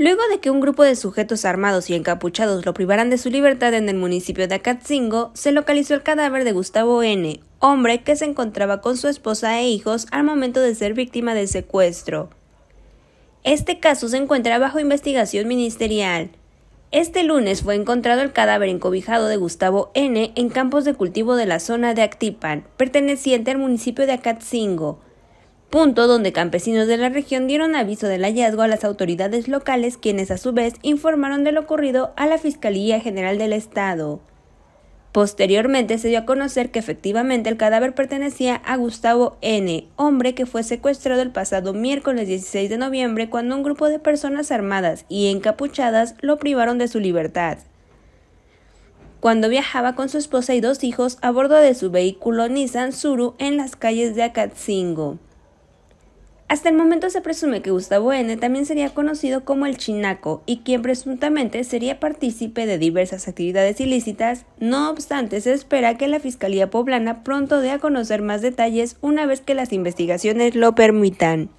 Luego de que un grupo de sujetos armados y encapuchados lo privaran de su libertad en el municipio de Acatzingo, se localizó el cadáver de Gustavo N., hombre que se encontraba con su esposa e hijos al momento de ser víctima del secuestro. Este caso se encuentra bajo investigación ministerial. Este lunes fue encontrado el cadáver encobijado de Gustavo N. en campos de cultivo de la zona de Actipan, perteneciente al municipio de Acatzingo punto donde campesinos de la región dieron aviso del hallazgo a las autoridades locales, quienes a su vez informaron de lo ocurrido a la Fiscalía General del Estado. Posteriormente se dio a conocer que efectivamente el cadáver pertenecía a Gustavo N., hombre que fue secuestrado el pasado miércoles 16 de noviembre cuando un grupo de personas armadas y encapuchadas lo privaron de su libertad cuando viajaba con su esposa y dos hijos a bordo de su vehículo Nissan Suru en las calles de Acatzingo. Hasta el momento se presume que Gustavo N. también sería conocido como el Chinaco y quien presuntamente sería partícipe de diversas actividades ilícitas, no obstante se espera que la Fiscalía Poblana pronto dé a conocer más detalles una vez que las investigaciones lo permitan.